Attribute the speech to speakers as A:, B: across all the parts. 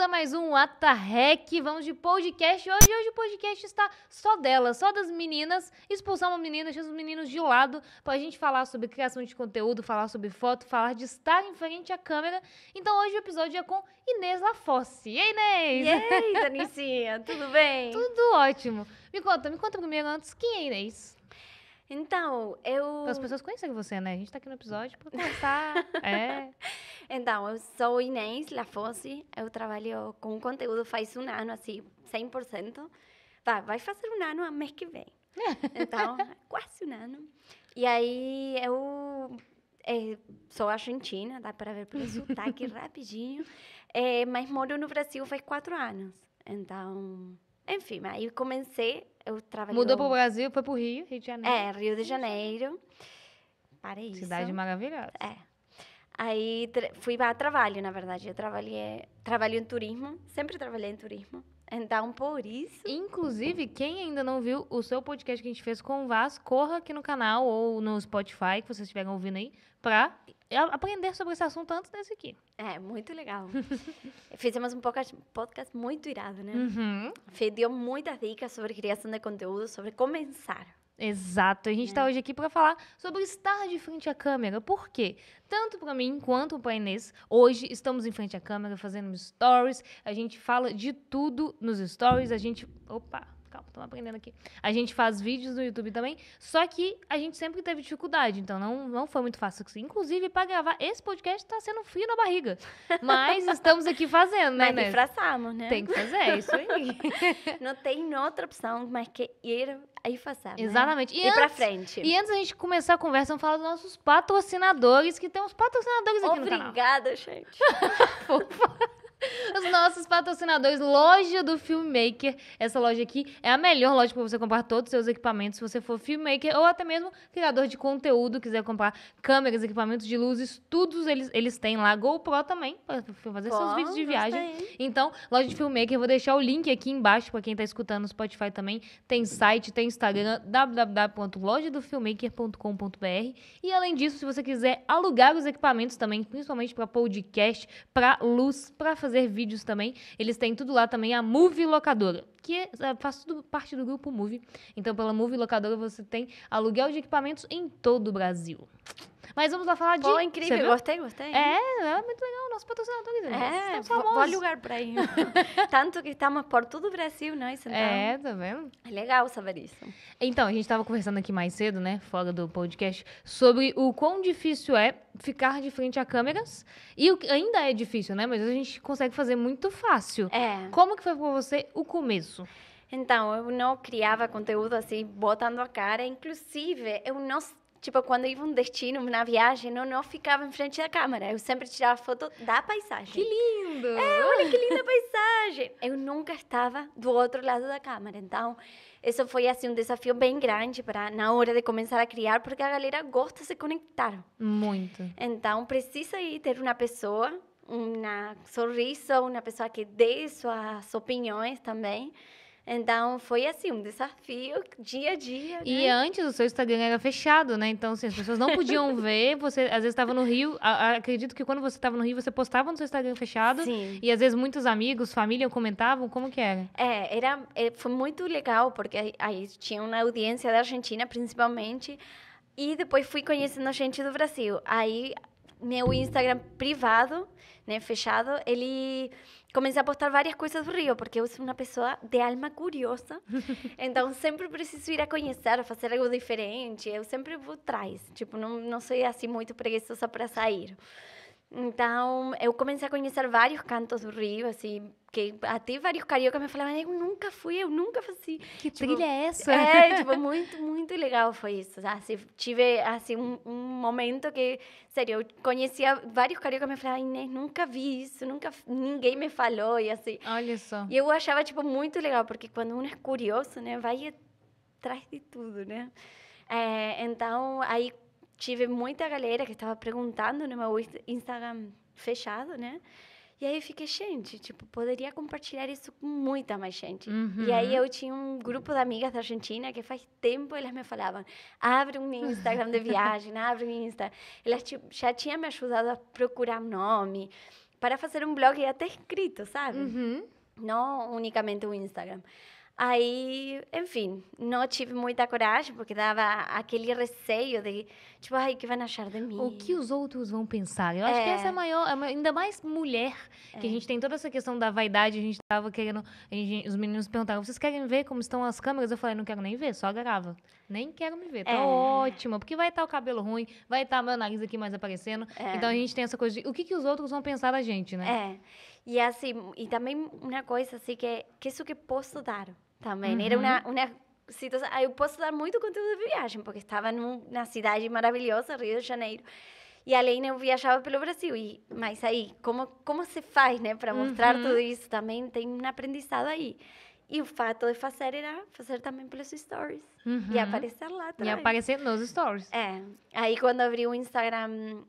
A: a mais um Atarrec. Vamos de podcast. Hoje, hoje o podcast está só dela, só das meninas. Expulsar uma menina, deixar os meninos de lado para a gente falar sobre criação de conteúdo, falar sobre foto, falar de estar em frente à câmera. Então hoje o episódio é com Inês Lafosse. E aí, Inês? E aí, Danicinha, tudo bem? Tudo ótimo. Me conta, me conta primeiro antes, quem é Inês? Então, eu. Então, as pessoas conhecem você, né? A gente está
B: aqui no episódio para conversar. é. Então, eu sou Inês Lafosse, eu trabalho com conteúdo faz um ano, assim, 100%. Vai, vai fazer um ano a mês que vem. Então, quase um ano. E aí, eu é, sou argentina, dá para ver pelo sotaque rapidinho, é, mas moro no Brasil faz quatro anos. Então, enfim, aí comecei eu
A: trabalhei. Mudou pro Brasil, foi pro Rio, Rio de é, Janeiro. É, Rio de Janeiro. Para isso. Cidade maravilhosa. É.
B: Aí fui para trabalho, na verdade. Eu trabalhei, trabalhei em turismo, sempre trabalhei em turismo.
A: Então, por isso. Inclusive, quem ainda não viu o seu podcast que a gente fez com o Vaz, corra aqui no canal ou no Spotify, que vocês estiverem ouvindo aí, para aprender sobre esse assunto antes desse aqui. É, muito legal.
B: Fizemos um podcast, podcast muito irado, né? Uhum. Fê deu muitas dicas sobre criação de
A: conteúdo, sobre começar. Exato. A gente está é. Uhum. hoje aqui para falar sobre estar de frente à câmera. Por quê? Tanto para mim quanto para Inês, hoje estamos em frente à câmera fazendo stories. A gente fala de tudo nos stories. A gente, opa, Calma, estamos aprendendo aqui. A gente faz vídeos no YouTube também, só que a gente sempre teve dificuldade, então não, não foi muito fácil. Inclusive, para gravar esse podcast está sendo frio na barriga. Mas estamos aqui fazendo, né, Mas Inês? Disfarçamos, né? Tem que fazer, é isso aí. não tem outra opção mais que ir aí fazer. Né? Exatamente. Né? E, e para frente. E antes a gente começar a conversa, vamos falar dos nossos patrocinadores, que temos patrocinadores aqui Obrigada, no canal. Obrigada, gente. Fofa. Os nossos patrocinadores, loja do Filmmaker. Essa loja aqui é a melhor loja para você comprar todos os seus equipamentos, se você for filmmaker ou até mesmo criador de conteúdo, quiser comprar câmeras, equipamentos de luzes, todos eles, eles têm lá. GoPro também, para fazer Pô, seus vídeos de viagem. Então, loja de Filmmaker, vou deixar o link aqui embaixo para quem está escutando no Spotify também. Tem site, tem Instagram, www.lojadofilmmaker.com.br. E além disso, se você quiser alugar os equipamentos também, principalmente para podcast, para luz, para fazer fazer vídeos também. Eles têm tudo lá também, a Movie Locadora, que é, é, faz tudo parte do grupo Movie. Então, pela Movie Locadora, você tem aluguel de equipamentos em todo o Brasil. Mas vamos lá falar de. Pô, incrível, Você gostei, gostei. É, é muito legal, nosso patrocinador. Tá é, estamos famosos. Bom lugar pra ir.
B: Tanto que estamos por todo o Brasil, né então. É, tá vendo? É legal
A: saber isso. Então, a gente estava conversando aqui mais cedo, né, fora do podcast, sobre o quão difícil é ficar de frente a câmeras. E ainda é difícil, né? Mas a gente consegue fazer muito fácil. É. Como que foi para você o começo? Então, eu não criava
B: conteúdo assim, botando a cara. Inclusive, eu não tipo, quando ia um destino, na viagem, eu não ficava em frente da câmera. Eu sempre tirava foto da paisagem. Que lindo! É, olha que linda paisagem! Eu nunca estava do outro lado da câmera. Então, isso foi, assim, um desafio bem grande para na hora de começar a criar, porque a galera gosta de se conectar.
A: Muito.
B: Então, precisa ter uma pessoa, um sorriso, uma pessoa que dê suas opiniões também. Então, foi assim, um desafio dia a dia. Né? E antes o
A: seu Instagram era fechado, né? Então, assim, as pessoas não podiam ver. Você às vezes estava no Rio. A, a, acredito que quando você estava no Rio, você postava no seu Instagram fechado. Sim. E às vezes muitos amigos, família comentavam. Como que era?
B: É, era, é, foi muito legal, porque aí, aí tinha uma audiência da Argentina, principalmente. E depois fui conhecendo gente do Brasil. Aí, meu Instagram privado, né, fechado, ele comecei a postar várias coisas do Rio, porque eu sou uma pessoa de alma curiosa. então, sempre preciso ir a conhecer, a fazer algo diferente. Eu sempre vou atrás. Tipo, não, não sou assim muito preguiçosa para sair. Então, eu comecei a conhecer vários cantos do Rio, assim, que até vários cariocas me falavam, eu nunca fui, eu nunca fui Que tipo, trilha é essa? É, tipo, muito, muito legal foi isso. Assim, tive, assim, um, um momento que, sério, eu conhecia vários cariocas me falavam, Inês, nunca vi isso, nunca, ninguém me falou, e assim. Olha só. E eu achava, tipo, muito legal, porque quando um é curioso, né, vai atrás de tudo, né? É, então, aí tive muita galera que estava perguntando no meu Instagram fechado, né? E aí eu fiquei, gente, tipo, poderia compartilhar isso com muita mais gente. Uhum. E aí uhum. eu tinha um grupo de amigas da Argentina que faz tempo elas me falavam, abre um Instagram de viagem, abre um Insta. Elas tipo, já tinham me ajudado a procurar nome, para fazer um blog até escrito, sabe? Uhum. Não unicamente o Instagram. Aí, enfim, não tive muita coragem, porque dava aquele receio de, tipo, ai, o que vai achar de mim? O que
A: os outros vão pensar? Eu é. acho que é. essa é a maior, é ainda mais mulher, é. que a é. gente tem toda essa questão da vaidade, a gente tava querendo, gente, os meninos perguntavam vocês querem ver como estão as câmeras? Eu falei, não quero nem ver, só grava. Nem quero me ver, tá é. ótima, porque vai estar tá o cabelo ruim, vai estar tá meu nariz aqui mais aparecendo, então a gente tem essa coisa de, o que, que os outros vão pensar da gente, né? É, e assim,
B: e também uma coisa assim, que é, que isso que posso dar?
A: também. Uhum. Era uma, uma
B: situação. Eu posso dar muito conteúdo de viagem, porque estava numa cidade maravilhosa, Rio de Janeiro. E além eu viajava pelo Brasil. E, mas aí, como, como se faz, né, para mostrar uhum. tudo isso? Também tem um aprendizado aí. E o fato de fazer era fazer também pelos stories. Uhum. E aparecer
A: lá também. E aparecer nos stories.
B: É. Eh, aí, quando abri o Instagram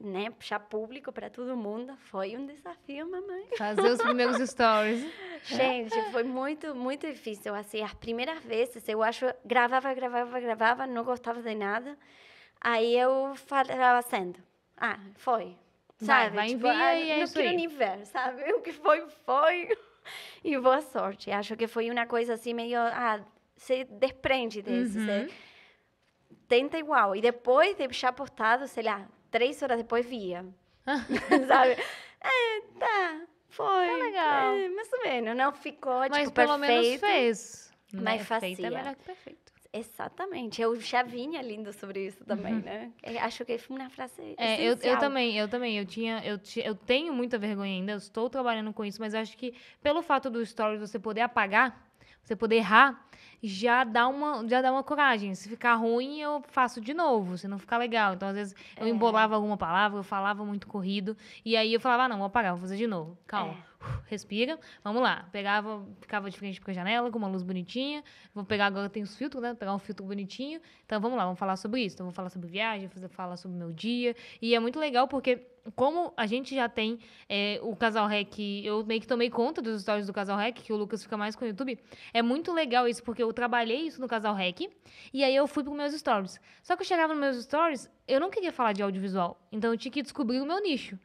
B: né, puxar público para todo mundo, foi um desafio, mamãe.
A: Fazer os primeiros stories. Gente,
B: foi muito, muito difícil, assim, as primeiras vezes, eu acho, gravava, gravava, gravava, não gostava de nada, aí eu falava sendo, ah, foi, sabe? Vai, vai tipo, envia ah, e é isso aí. ver, sabe? O que foi, foi, e boa sorte. Acho que foi uma coisa assim, meio, ah, se desprende desse, né? uhum. Você tenta igual, e depois de deixar postado, sei lá, três horas depois via. Sabe? É,
A: tá, foi. Tá
B: legal. É, mais ou menos, não ficou, mas tipo, pelo menos fez.
A: Mas perfeito né, é melhor que perfeito.
B: Exatamente. Eu já vinha lindo sobre isso também, uhum. né? Acho que foi uma frase é, eu, eu, também,
A: eu também. Eu tinha, eu, eu tenho muita vergonha ainda, eu estou trabalhando com isso, mas acho que pelo fato do stories você poder apagar, você poder errar, já dá uma, já dá uma coragem. Se ficar ruim, eu faço de novo, se não ficar legal. Então, às vezes, eu é. embolava alguma palavra, eu falava muito corrido, e aí eu falava, ah, não, vou parar, vou fazer de novo. Calma. É respira, vamos lá. Pegava, ficava de frente para a janela com uma luz bonitinha. Vou pegar agora, tem os filtros, né? Vou pegar um filtro bonitinho. Então vamos lá, vamos falar sobre isso. Então vou falar sobre viagem, vou falar sobre meu dia. E é muito legal porque como a gente já tem é, o Casal Rec, eu meio que tomei conta dos stories do Casal Rec, que o Lucas fica mais com o YouTube, é muito legal isso, porque eu trabalhei isso no Casal Rec, e aí eu fui para meus stories. Só que eu chegava nos meus stories, eu não queria falar de audiovisual, então eu tinha que descobrir o meu nicho.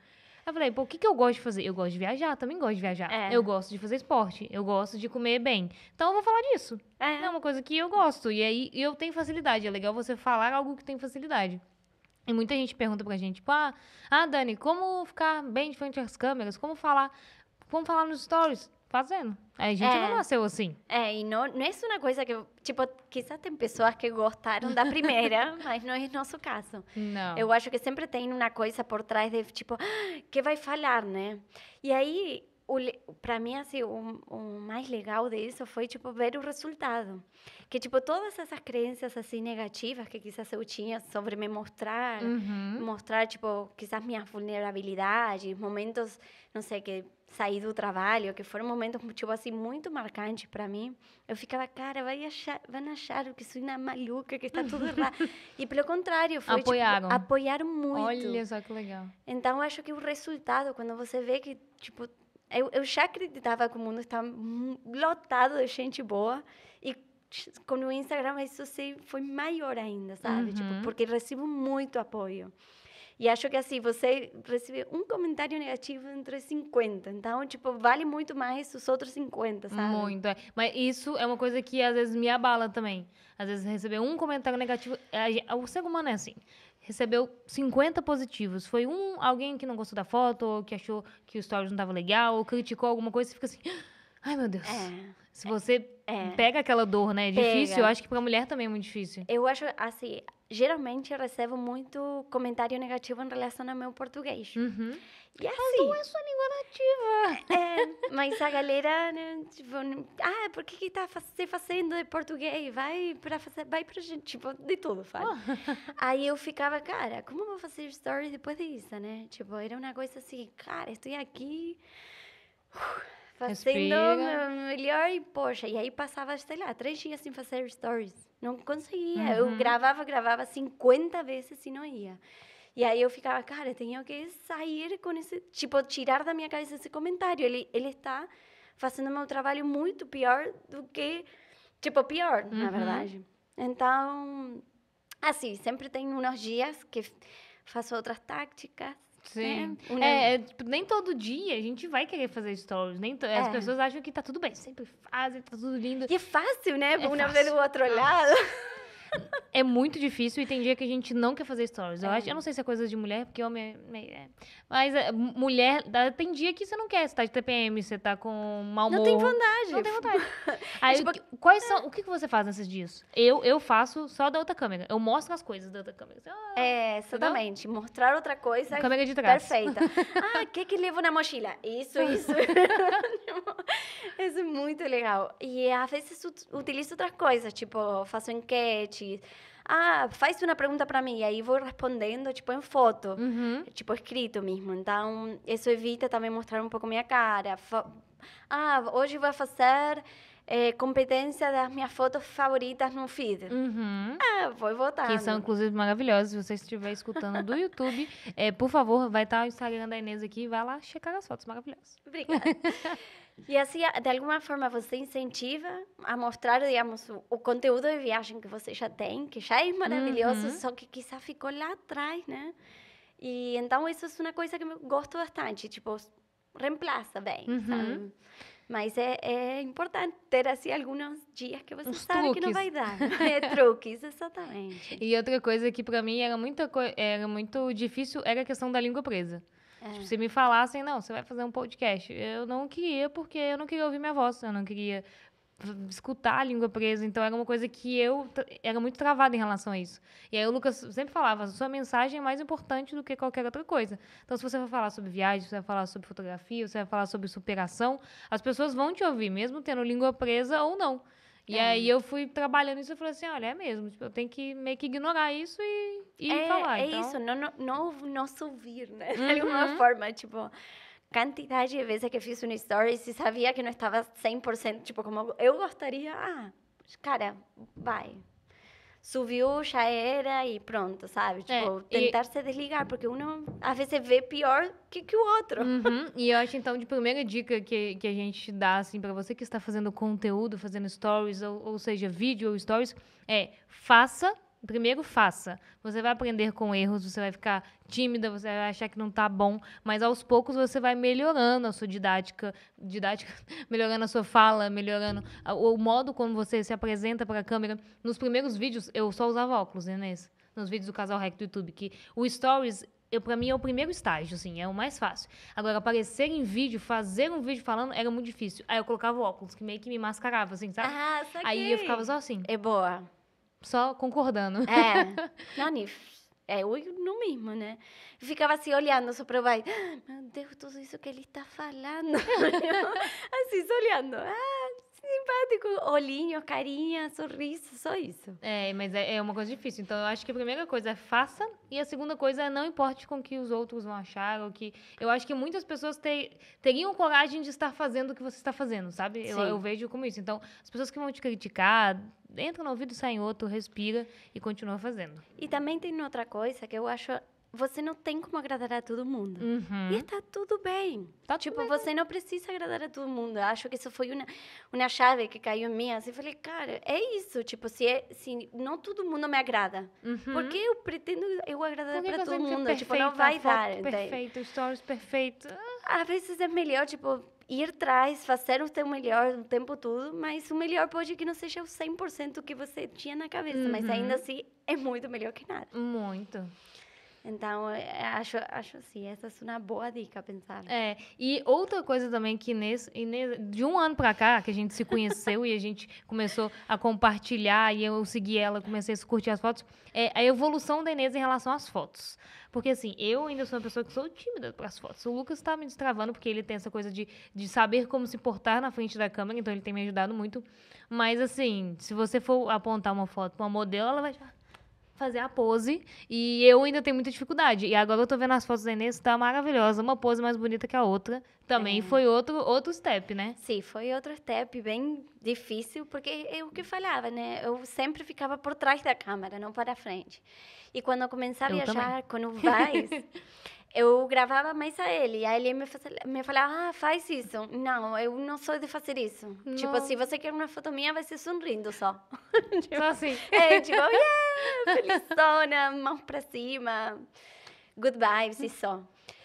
A: Eu falei, pô, o que, que eu gosto de fazer? Eu gosto de viajar, também gosto de viajar. É. Eu gosto de fazer esporte, eu gosto de comer bem. Então eu vou falar disso. É. é uma coisa que eu gosto. E aí eu tenho facilidade. É legal você falar algo que tem facilidade. E muita gente pergunta pra gente, tipo, ah, ah, Dani, como ficar bem de frente às câmeras? Como falar? Como falar nos stories? fazendo. A gente é, não nasceu assim. É, e não, não é uma coisa que,
B: tipo, quizás tem pessoas que gostaram da primeira, mas não é nosso caso. Não. Eu acho que sempre tem uma coisa por trás de, tipo, ah, que vai falhar, né? E aí, para mim assim o, o, mais legal disso foi tipo ver o resultado que tipo todas essas crenças assim negativas que quizás eu tinha sobre me mostrar uhum. mostrar tipo quizás minha vulnerabilidade momentos não sei que saí do trabalho que foram momentos tipo assim muito marcantes para mim eu ficava cara vai achar vão achar que sou uma maluca que está tudo errado e pelo contrário foi, tipo, apoiaram tipo, apoiaram muito olha só que legal então eu acho que o resultado quando você vê que tipo eu, eu já acreditava que o mundo estava tá lotado de gente boa e com o Instagram isso foi maior ainda, sabe? Tipo, uhum. Tipo, porque recebo muito apoio. E acho que assim, você recebe um comentário negativo entre 50. Então, tipo,
A: vale muito mais os outros 50, sabe? Muito, é. Mas isso é uma coisa que às vezes me abala também. Às vezes receber um comentário negativo. É, o ser humano é assim recebeu 50 positivos. Foi um, alguém que não gostou da foto, ou que achou que o story não tava legal, ou criticou alguma coisa, você fica assim, ai meu Deus. É, Se você é, é, pega aquela dor, né? É pega. difícil, eu acho que pra mulher também é muito difícil.
B: Eu acho, assim, geralmente eu recebo muito comentário negativo em relação ao meu português.
A: Uhum. E é assim,
B: não é sua língua nativa. É, é, mas a galera, né, tipo, ah, por que que tá se fazendo de português? Vai para fazer, vai para gente, tipo, de tudo, fala. Oh. Aí eu ficava, cara, como vou fazer stories depois disso, né? Tipo, era uma coisa assim, cara, estou aqui fazendo o melhor e poxa. E aí passava, sei lá, três dias sem fazer stories. Não conseguia. Uhum. Eu gravava, gravava 50 vezes e não ia. E aí eu ficava, cara, eu tenho que sair com esse. Tipo, tirar da minha cabeça esse comentário. Ele, ele está fazendo meu trabalho muito pior do que. Tipo, pior, uhum. na verdade. Então, assim, sempre tem uns dias que
A: faço outras táticas Sim. Né? É, é, tipo, nem todo dia a gente vai querer fazer stories. Nem to... As é. pessoas acham que tá tudo bem, sempre fazem, tá tudo lindo. E é fácil, né? É um vez fácil. do outro olhar é muito difícil e tem dia que a gente não quer fazer stories. Eu, é. acho, eu não sei se é coisa de mulher, porque homem. É, é. mas é, mulher, tem dia que você não quer. Você tá de TPM, você tá com mau humor. Não tem vontade. Não tem vontade. Aí, tipo, quais é. são. O que, que você faz nesses dias? Eu, eu faço só da outra câmera. Eu mostro as coisas da outra câmera. Assim, ah,
B: é, exatamente. Entendeu? Mostrar outra coisa. Câmera é de trás. Perfeita. ah, o que, que levo na mochila? Isso, isso. muito legal. E às vezes utilizo outras coisas, tipo, faço enquete. Ah, faz uma pergunta para mim. E aí vou respondendo, tipo, em foto. Uhum. Tipo, escrito mesmo. Então, isso evita também mostrar um pouco minha cara. Ah, hoje vou fazer é, competência das minhas fotos favoritas
A: no feed. Uhum.
B: Ah, vou votar. Que são, né?
A: inclusive, maravilhosas. Se você estiver escutando do YouTube, é, por favor, vai estar o Instagram da Inês aqui. Vai lá checar as fotos maravilhosas.
B: Obrigada. E assim, de alguma forma, você incentiva a mostrar, digamos, o, conteúdo de viagem que você já tem, que já é maravilhoso, uhum. só que quizá ficou lá atrás, né? E então isso é uma coisa que eu gosto bastante, tipo, reemplaça bem, uhum. sabe? Mas é, é, importante ter, assim, alguns dias que você Uns sabe truques. que não vai dar. É, truques, exatamente.
A: E outra coisa que, para mim, era, muito era muito difícil era a questão da língua presa. É. Tipo, se me falassem, não, você vai fazer um podcast. Eu não queria, porque eu não queria ouvir minha voz, eu não queria escutar a língua presa. Então, era uma coisa que eu era muito travada em relação a isso. E aí, o Lucas sempre falava: sua mensagem é mais importante do que qualquer outra coisa. Então, se você vai falar sobre viagem, você vai falar sobre fotografia, você vai falar sobre superação, as pessoas vão te ouvir, mesmo tendo língua presa ou não. E é. aí eu fui trabalhando isso e falei assim, olha, é mesmo, tipo, eu tenho que meio que ignorar isso e, e é, falar. É então... isso, não, não, não, não
B: né? Uhum. De alguma uhum. forma, tipo quantidade de vezes que eu fiz um story e sabia que não estava 100%, tipo, como eu gostaria. Ah, cara, vai, subiu, já era e pronto, sabe? É, tipo, é, tentar e... se desligar, porque um às vezes vê
A: pior que, que o outro. Uhum. E eu acho, então, de tipo, primeira dica que, que a gente dá, assim, para você que está fazendo conteúdo, fazendo stories, ou, ou seja, vídeo ou stories, é faça Primeiro, faça. Você vai aprender com erros, você vai ficar tímida, você vai achar que não está bom, mas aos poucos você vai melhorando a sua didática, didática melhorando a sua fala, melhorando o modo como você se apresenta para a câmera. Nos primeiros vídeos, eu só usava óculos, né, isso. Nos vídeos do Casal Rec do YouTube, que o Stories eu, mim é o primeiro estágio, assim, é o mais fácil. Agora, aparecer em vídeo, fazer um vídeo falando, era muito difícil. Aí eu colocava óculos, que meio que me mascarava, assim, sabe? Ah, saquei. Aí eu ficava só assim. É boa só concordando. É. Não, é eu no mesmo, né?
B: Ficava assim olhando só para baixo. Ah, meu Deus, tudo isso que ele está falando. assim,
A: só olhando. Ah, simpático. Olhinho, carinha, sorriso, só isso. É, mas é, é, uma coisa difícil. Então, eu acho que a primeira coisa é faça. E a segunda coisa é não importe com o que os outros vão achar. Ou que... Eu acho que muitas pessoas ter, teriam coragem de estar fazendo o que você está fazendo, sabe? Eu, eu, vejo como isso. Então, as pessoas que vão te criticar, entra no ouvido, sai em outro, respira e continua fazendo. E também tem outra coisa que eu acho você
B: não tem como agradar a todo mundo. Uhum. E está tudo bem. Tá tipo, tudo bem. você né? não precisa agradar a todo mundo. Acho que isso foi uma, uma chave que caiu em mim. Assim, falei, cara, é isso. Tipo, se, é, se não todo mundo me agrada. Uhum. porque eu pretendo eu agradar para todo mundo? Perfeito, tipo, não vai dar. Perfeito,
A: stories perfeito.
B: Às vezes é melhor, tipo, ir atrás, fazer o seu melhor o tempo todo, mas o melhor pode que não seja o 100% que você tinha na cabeça, uhum. mas ainda uhum. assim é muito melhor que nada. Muito. Então, é, é, acho, acho assim, essa é uma boa dica a pensar.
A: É, e outra coisa também que nesse, nesse de um ano para cá, que a gente se conheceu e a gente começou a compartilhar e eu segui ela, comecei a curtir as fotos, é a evolução da Inês em relação às fotos. Porque assim, eu ainda sou uma pessoa que sou tímida para as fotos. O Lucas está me destravando porque ele tem essa coisa de, de saber como se portar na frente da câmera, então ele tem me ajudado muito. Mas assim, se você for apontar uma foto para uma modelo, ela vai já fazer a pose. E eu ainda tenho muita dificuldade. E agora eu tô vendo as fotos da Inês, tá maravilhosa. Uma pose mais bonita que a outra. Também é. foi outro, outro step, né? Sim, foi outro step bem difícil, porque é o que falava, né? Eu
B: sempre ficava por trás da câmera, não para frente. E quando eu comecei a eu viajar também. com o Vaz, eu gravava mais a ele. E aí ele me, falava, ah, faz isso. Não, eu não sou de fazer isso. Não. Tipo, se você quer uma foto minha, vai ser sorrindo só. Tipo, tipo, assim. É, tipo, oh, yeah, felizona, mãos pra cima, good vibes e só.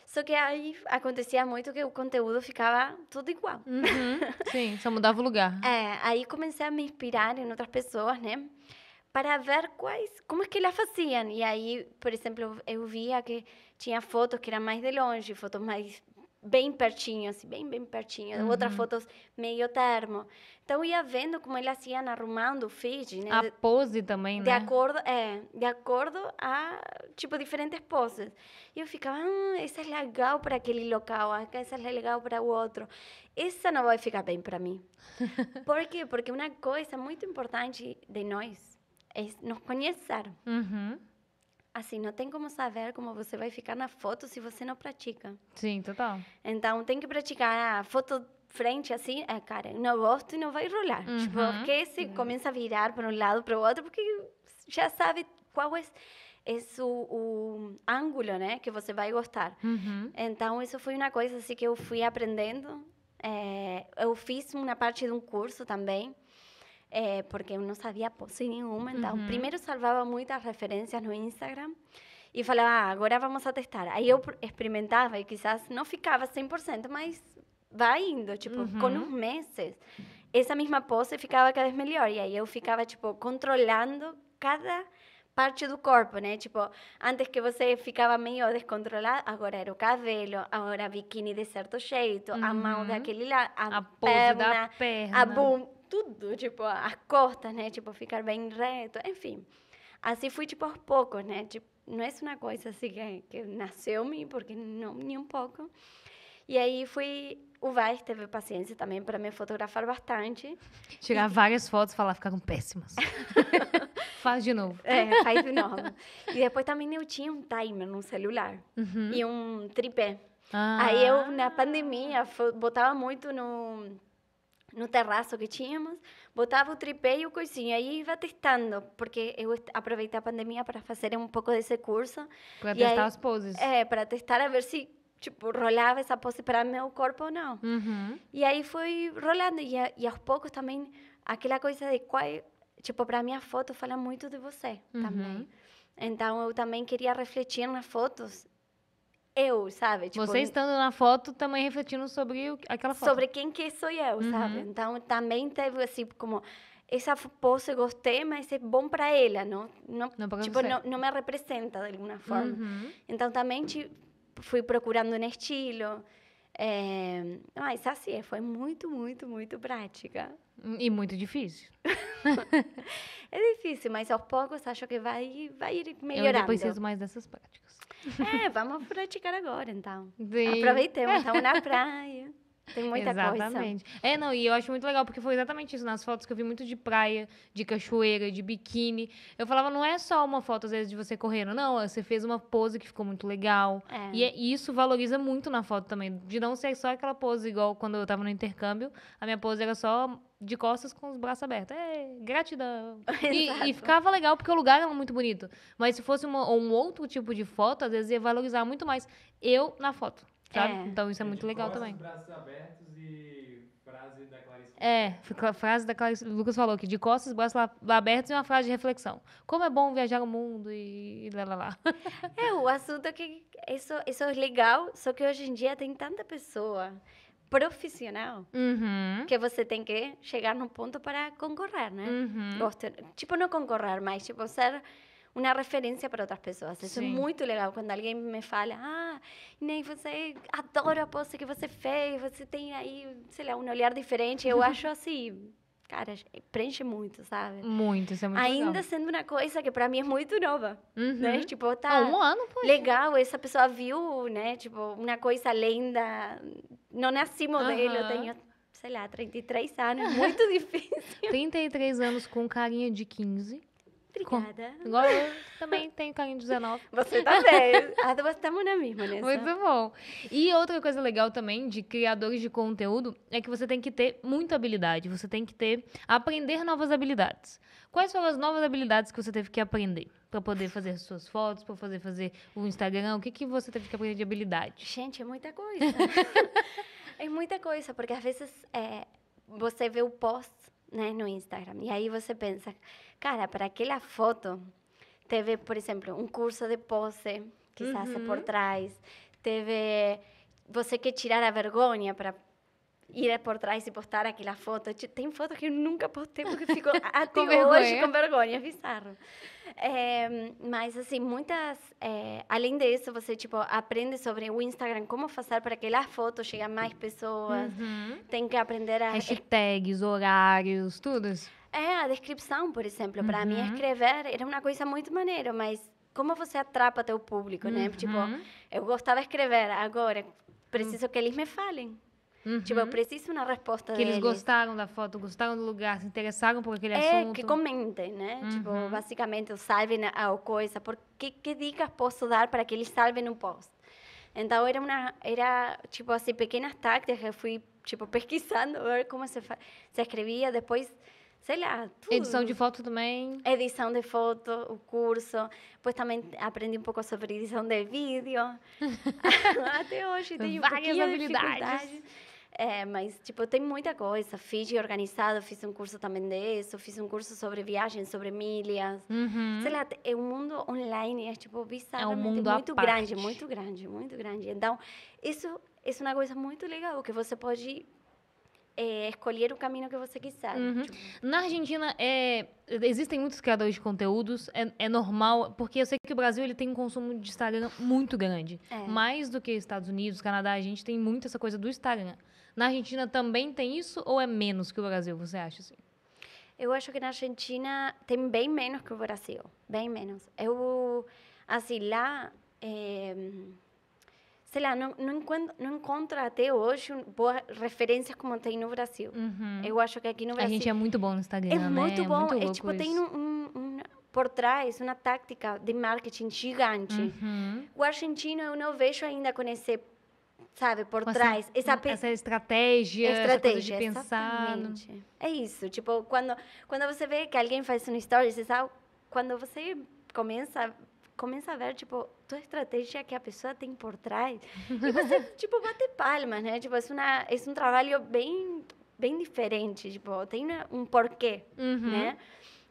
B: Só que aí acontecia muito que o conteúdo ficava tudo igual.
A: Uhum. Sim, só mudava o lugar. É, aí
B: comecei a me inspirar em outras pessoas, né? Para ver quais, como é que elas faziam. E aí, por exemplo, eu via que tinha fotos que eram mais de longe, fotos mais bem pertinho, assim, bem, bem pertinho. Uhum. Outras fotos meio termo. Então, ia vendo como elas iam arrumando o feed, né? A
A: pose também, de né? De
B: acordo, é, de acordo a, tipo, diferentes poses. E eu ficava, ah, essa é legal para aquele local, essa é legal para o outro. Essa não vai ficar bem para mim. Por quê? Porque uma coisa muito importante de nós é nos conhecer. Uhum. Assim, não tem como saber como você vai ficar na foto se você não pratica.
A: Sim, total.
B: Então, tem que praticar a foto frente assim, é, cara, não gosto e não vai rolar. Uhum. Tipo, porque se uhum. começa a virar para um lado, para o outro, porque já sabe qual é esse, é o, ângulo, né, que você vai gostar. Uhum. Então, isso foi uma coisa assim que eu fui aprendendo. É, eu fiz uma parte de um curso também, é, porque eu não sabia pose nenhuma. Então, uhum. primeiro salvava muitas referências no Instagram e falava, ah, agora vamos a testar. Aí eu experimentava e quizás não ficava 100%, mas vai indo. Tipo, uhum. com uns meses, essa mesma pose ficava cada vez melhor. E aí eu ficava, tipo, controlando cada parte do corpo, né? Tipo, antes que você ficava meio descontrolada, agora era o cabelo, agora biquíni de certo jeito, uhum. a mão daquele lado, a, a perna, da perna, a bunda tudo, tipo, as costas, né? Tipo, ficar bem reto, enfim. Assim fui, tipo, aos poucos, né? Tipo, não é uma coisa assim que, que nasceu mim porque não, nem um pouco. E aí fui. O Vaz teve paciência também para me fotografar bastante.
A: Tirar e... várias fotos e falar, ficaram péssimas. faz de novo. É, faz de novo.
B: e depois também eu tinha um timer no celular uhum. e um tripé. Ah. Aí eu, na ah. pandemia, botava muito no no terraço que tínhamos, botava o tripé e o coisinho, aí ia testando, porque eu aproveitei a pandemia para fazer um pouco desse curso. Para testar aí, as poses. É, para testar a ver se, tipo, rolava essa pose para meu corpo ou não. Uhum. E aí foi rolando, e, e aos poucos também, aquela coisa de qual... Tipo, para minha foto fala muito de você uhum. também. Então, eu também queria refletir nas fotos eu, sabe? Tipo, Você estando
A: na foto também refletindo sobre o, aquela foto. Sobre quem
B: que sou eu, uhum. sabe? Então também teve assim como essa pose gostei, mas é bom para ela, não, não, não tipo não, não, me representa de alguma forma. Uhum. Então também tipo, fui procurando um estilo. É, mas assim, foi muito, muito, muito prática.
A: Hum, e muito difícil.
B: é difícil, mas aos poucos acho que vai, vai ir melhorando. Eu depois preciso
A: mais dessas práticas. É,
B: vamos praticar agora, então.
A: Bem... Aproveitemos, estamos na praia. Tem muita coisa. Exatamente. É, não, e eu acho muito legal, porque foi exatamente isso. Nas fotos que eu vi muito de praia, de cachoeira, de biquíni. Eu falava, não é só uma foto, às vezes, de você correndo. Não, você fez uma pose que ficou muito legal. É. E, é, e, isso valoriza muito na foto também. De não ser só aquela pose, igual quando eu tava no intercâmbio, a minha pose era só de costas com os braços abertos. É, gratidão. E, e, ficava legal, porque o lugar era muito bonito. Mas se fosse uma, um outro tipo de foto, às vezes ia valorizar muito mais eu na foto sabe? É. Então isso é então, muito tipo, legal também. Braços abertos e frase da Clarice. É, frase da Clarice. O Lucas falou que de costas, braços abertos e uma frase de reflexão. Como é bom viajar o mundo e, lá, lá, lá. É, o assunto é que
B: isso, isso é legal, só que hoje em dia tem tanta pessoa profissional uhum. que você tem que chegar num ponto para concorrer, né? Uhum. Tipo, não concorrer, mas tipo, ser uma referência para outras pessoas. Isso é muito legal quando alguém me fala, ah, nem você adora a pose que você fez, você tem aí, sei lá, um olhar diferente. Eu acho assim, cara, eh, preenche muito, sabe?
A: Muito, isso é muito Ainda legal.
B: sendo uma coisa que para mim é muito nova, uhum. né? Tipo, tá um ano, ah, pois. legal, essa pessoa viu, né? Tipo, uma coisa lenda, Não nasci modelo, uhum. tenho, sei lá, 33 anos, muito
A: difícil. 33 anos com carinha de 15. Obrigada. Com... Igual eu também tenho carinho de 19. Você também. Tá você tá muito na mesma, né? Muito bom. E outra coisa legal também de criadores de conteúdo é que você tem que ter muita habilidade. Você tem que ter aprender novas habilidades. Quais foram as novas habilidades que você teve que aprender? para poder fazer suas fotos, para poder fazer o Instagram? O que, que você teve que aprender de habilidade? Gente, é muita coisa.
B: é muita coisa, porque às vezes é, você vê o post né, no Instagram. E aí você pensa, cara, para aquela foto teve, por exemplo, um curso de pose que se uhum. por trás, teve você quer tirar a vergonha para ir por trás e postar aquela foto. Tem fotos que eu nunca postei porque fico até hoje com vergonha, é bizarro. É, mas, assim, muitas... É, além disso, você, tipo, aprende sobre o Instagram, como fazer para que as fotos cheguem a mais pessoas. Uhum. Tem
A: que aprender a... Hashtags, horários, tudo isso.
B: É, a descrição, por exemplo. Uhum. Para mim, escrever era uma coisa muito maneira, mas como você atrapa teu público, né? uhum. né? Tipo, eu gostava de escrever, agora hum. preciso que eles me falem. Uhum. Tipo, eu preciso uma resposta Que eles gostaram da foto, gostaram do lugar, se interessaram por aquele é, assunto. É, que comentem, né? Uhum. Tipo, basicamente, salvem a, a coisa. Por que, que dicas posso dar para que eles salvem um post? Então, era, uma, era tipo assim, pequenas táticas que eu fui, tipo, pesquisando, ver como se, se escrevia. Depois, sei lá, tudo. Edição de foto também? Edição de foto, o curso. Depois também aprendi um pouco sobre edição de vídeo. Até hoje tenho Várias habilidades. É, mas, tipo, tem muita coisa. Fiz organizado, fiz um curso também disso, fiz um curso sobre viagens, sobre milhas. Uhum. Sei lá, é um mundo online, é, tipo, bizarro. É um mundo muito grande, muito grande, muito grande. Então, isso, isso é uma coisa muito legal, que você pode é, escolher o caminho que você quiser. Uhum.
A: Tipo. Na Argentina, é, existem muitos criadores de conteúdos, é, é, normal, porque eu sei que o Brasil ele tem um consumo de Instagram muito grande. É. Mais do que Estados Unidos, Canadá, a gente tem muito essa coisa do Instagram. Na Argentina também tem isso ou é menos que o Brasil, você acha assim? Eu
B: acho que na Argentina tem bem menos que o Brasil, bem menos. Eu, assim, lá, é, sei lá, não, não, encontro, não encontro até hoje boas referências como tem no Brasil. Uhum. Eu acho que aqui no Brasil... A gente é muito
A: bom no Instagram, É né? muito é bom, é, muito é tipo, tem um,
B: um, um por trás uma tática de marketing gigante. Uhum. O argentino eu não vejo ainda com esse sabe, por com trás. Essa, essa, essa
A: estratégia, estratégia essa de pensar.
B: É isso. Tipo, quando, quando você vê que alguém faz um story, você sabe, quando você começa começa a ver, tipo, toda a estratégia que a pessoa tem por trás. E você, tipo, bate palmas, né? Tipo, é, uma, é um trabalho bem, bem diferente. Tipo, tem um porquê, uhum. né?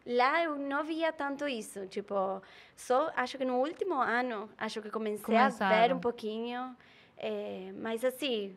B: Lá eu não via tanto isso. Tipo, só acho que no último ano, acho que comecei Começaram. a ver um
A: pouquinho é, mas
B: assim,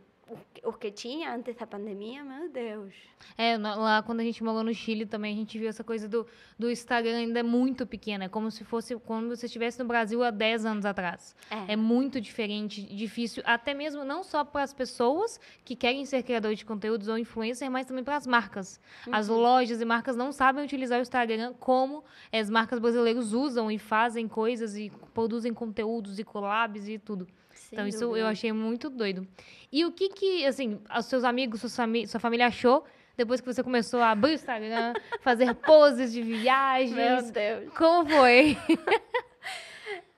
B: o que tinha antes da pandemia, meu Deus.
A: É, lá quando a gente morou no Chile também, a gente viu essa coisa do, do Instagram ainda é muito pequena, é como se fosse quando você estivesse no Brasil há 10 anos atrás. É, é muito diferente, difícil, até mesmo não só para as pessoas que querem ser criadores de conteúdos ou influencer, mas também para as marcas. Uhum. As lojas e marcas não sabem utilizar o Instagram como as marcas brasileiras usam e fazem coisas e produzem conteúdos e collabs e tudo. Sem então, dúvida. isso eu achei muito doido. E o que que, assim, os seus amigos, sua, fami sua família achou depois que você começou a abrir o Instagram, fazer poses de viagens? Meu Deus. Como foi?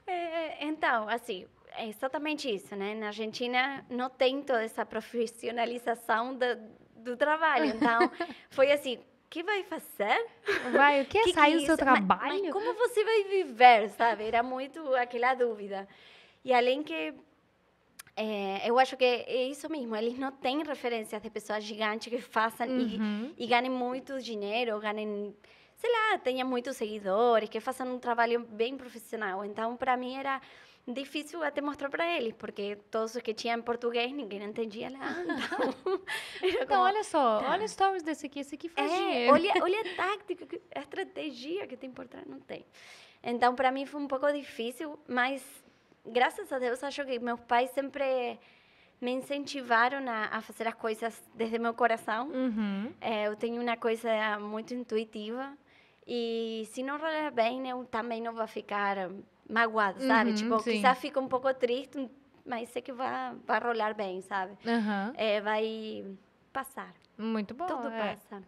B: É, é, então, assim, é exatamente isso, né? Na Argentina não tem toda essa profissionalização do, do trabalho. Então, foi assim, que vai fazer? Vai, o que, é sair do seu trabalho? Mas, mas como você vai viver, sabe? Era muito aquela dúvida. E além que é, eu acho que é isso mesmo. Eles não têm referências de pessoas gigantes que façam uhum. e, e, ganhem muito dinheiro, ganhem, sei lá, tenham muitos seguidores, que façam um trabalho bem profissional. Então, para mim, era difícil até mostrar para eles, porque todos os que tinham português, ninguém entendia lá. Ah, tá. Então, então como, olha só, tá. olha os
A: stories desse aqui, esse aqui faz é, Olha, olha a tática, a estratégia que tem por
B: trás, não tem. Então, para mim foi um pouco difícil, mas graças a Deus, acho que meus pais sempre me incentivaram a, a fazer as coisas desde meu coração. Uhum. É, eu tenho uma coisa muito intuitiva e se não rolar bem, eu também não vou ficar magoado, sabe? Uhum, tipo, sim. quizá fica um pouco triste, mas sei que vai, vai rolar bem, sabe? Uhum. É, vai passar.
A: Muito bom. Tudo é. passa.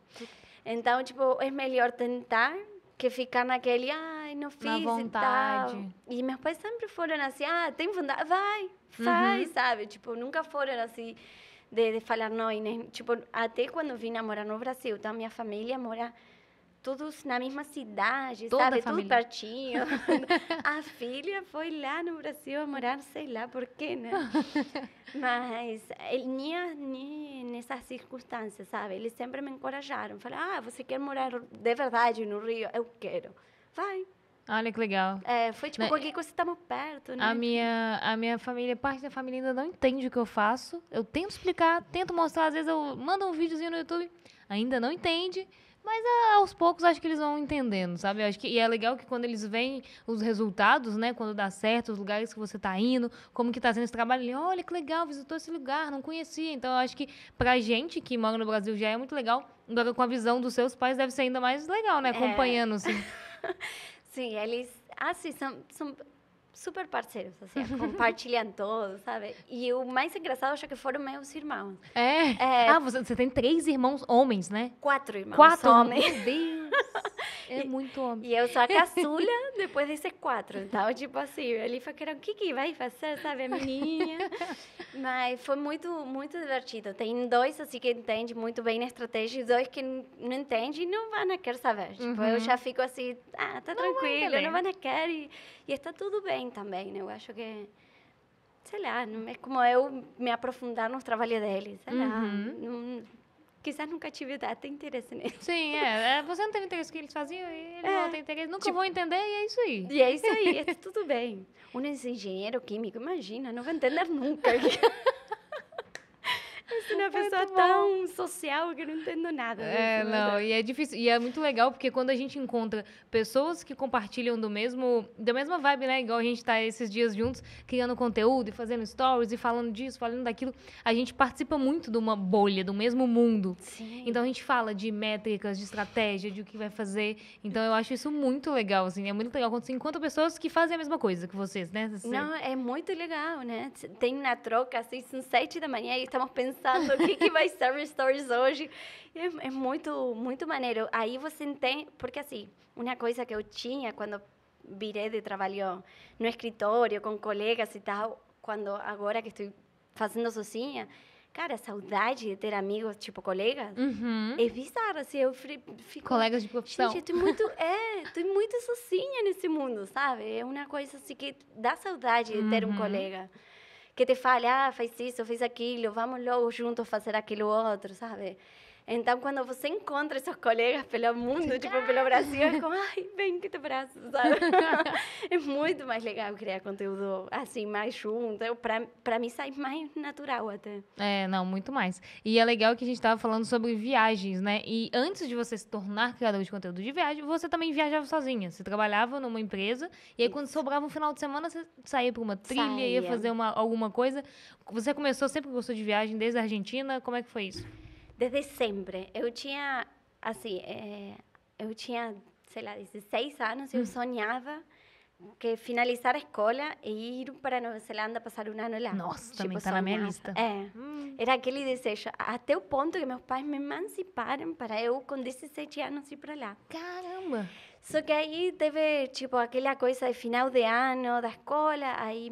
B: Então, tipo, é melhor tentar que ficar naquele, ai, não fiz Na vontade. e tal. E meus pais sempre foram assim, ah, tem vontade, vai, uhum. faz, uhum. sabe? Tipo, nunca foram assim de, de falar, não, Tipo, até quando vim namorar no Brasil, então minha família mora todos na mesma cidade, Toda sabe? Tudo pertinho. a filha foi lá no Brasil a morar, sei lá por quê, né? Mas ele, eh, nem, nessas circunstâncias, sabe? Eles sempre me encorajaram. Falaram, ah, você quer morar de verdade no Rio? Eu quero. Vai.
A: Olha que legal. É, foi tipo, porque né, qualquer
B: coisa estamos perto, né? A
A: minha, a minha família, parte da família ainda não entende o que eu faço. Eu tento explicar, tento mostrar, às vezes eu mando um videozinho no YouTube, ainda não entende. Mas ah, aos poucos acho que eles vão entendendo, sabe? acho que, e é legal que quando eles veem os resultados, né? Quando dá certo, os lugares que você está indo, como que está sendo esse trabalho, ele, olha que legal, visitou esse lugar, não conhecia. Então eu acho que pra gente que mora no Brasil já é muito legal. Agora com a visão dos seus pais deve ser ainda mais legal, né? É. Acompanhando, é. assim.
B: Sim, eles assim, são, são super parceiros, assim, compartilham todo sabe? E o mais engraçado, acho que foram meus irmãos.
A: É? é... Ah, você, você, tem três irmãos homens, né? Quatro irmãos Quatro homens. Meu
B: Deus. É muito homem. E eu sou a caçula depois desses quatro. Então, tipo assim, ele o que, que vai fazer, sabe, a menininha? Mas foi muito, muito divertido. Tem dois, assim, que entende muito bem a estratégia e dois que não entende e não vão querer saber. Tipo, uhum. eu já fico assim, ah, tá não tranquilo, não vão querer. E, e está tudo bem também, né? Eu acho que sei lá, não é como eu me aprofundar nos trabalhos deles, sei uhum. lá. Não,
A: Quizá nunca tive até interesse nele. Sim, é, é. Você não teve interesse no que eles faziam e ele é, não tem interesse. Nunca tipo, vou entender e é isso aí. E é isso aí, é
B: tudo bem. Um engenheiro químico, imagina, não
A: vai entender nunca. uma né? A é pessoa é tão social que eu não entendo nada. Né? É, mesmo, não, né? e é difícil. E é muito legal porque quando a gente encontra pessoas que compartilham do mesmo, da mesma vibe, né? Igual a gente tá esses dias juntos, criando conteúdo e fazendo stories e falando disso, falando daquilo, a gente participa muito de uma bolha, do mesmo mundo. Sim. Então a gente fala de métricas, de estratégia, de o que vai fazer. Então eu acho isso muito legal, assim. É muito legal quando você encontra pessoas que fazem a mesma coisa que vocês, né? Não, é
B: muito legal, né? Tem na troca, assim, são sete da manhã e estamos pensando o que, que vai ser Stories hoje? É, é, muito, muito maneiro. Aí você entende... Porque, assim, uma coisa que eu tinha quando virei de trabalho no escritório, com colegas e tal, quando agora que estou fazendo sozinha... Cara, saudade de ter amigos, tipo, colegas, uhum. é bizarro, assim, eu fico... Colegas de profissão. Gente, eu muito, é, muito sozinha nesse mundo, sabe? É uma coisa, assim, que dá saudade de ter uhum. um colega que te fale, ah, faz isso, faz aquilo, vamos logo juntos fazer aquilo outro, sabe? Então, quando você encontra seus colegas pelo mundo, tipo, pelo Brasil, é como, ai, vem que te abraço, sabe? é muito mais legal criar conteúdo assim, mais junto. Para mim, sai mais natural até.
A: É, não, muito mais. E é legal que a gente estava falando sobre viagens, né? E antes de você se tornar criador de conteúdo de viagem, você também viajava sozinha. Você trabalhava numa empresa, e aí quando sobrava um final de semana, você saía para uma trilha, saía. ia fazer uma, alguma coisa. Você começou, sempre gostou de viagem desde a Argentina. Como é que foi isso? desde
B: sempre. Eu tinha, assim, é, eu tinha, sei lá, 16 anos e eu hum. sonhava que finalizar a escola e ir para a Nova Zelândia passar um ano lá. Nossa, tipo, também está na minha lista. É, hum. era aquele desejo, até o ponto que meus pais me emanciparam para eu, com 17 anos, ir para lá. Caramba! Só que aí teve, tipo, aquela coisa de final de ano da escola, aí